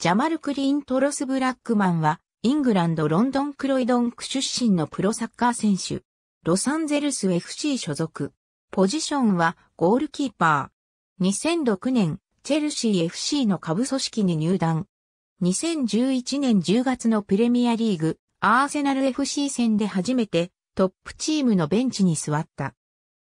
ジャマル・クリーン・トロス・ブラックマンは、イングランド・ロンドン・クロイドン区出身のプロサッカー選手、ロサンゼルス FC 所属。ポジションはゴールキーパー。2006年、チェルシー FC の下部組織に入団。2011年10月のプレミアリーグ、アーセナル FC 戦で初めてトップチームのベンチに座った。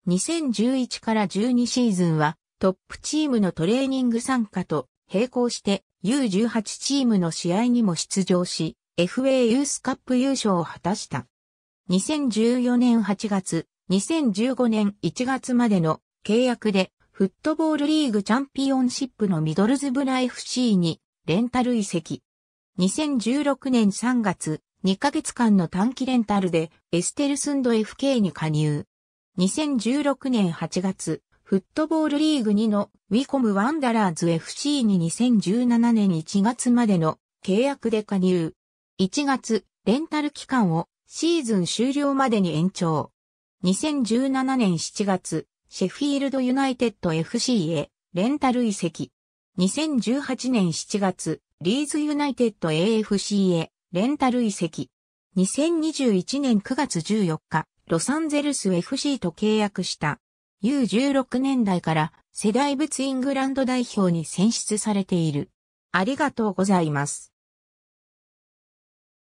2011から12シーズンはトップチームのトレーニング参加と並行して U18 チームの試合にも出場し、FA ユースカップ優勝を果たした。2014年8月、2015年1月までの契約で、フットボールリーグチャンピオンシップのミドルズブラ FC にレンタル移籍。2016年3月、2ヶ月間の短期レンタルでエステルスンド FK に加入。2016年8月、フットボールリーグ2のウィコムワンダラーズ FC に2017年1月までの契約で加入。1月、レンタル期間をシーズン終了までに延長。2017年7月、シェフィールドユナイテッド FC へレンタル移籍。2018年7月、リーズユナイテッド AFC へレンタル移籍。2021年9月14日、ロサンゼルス FC と契約した。U16 年代から世代別イングランド代表に選出されている。ありがとうございます。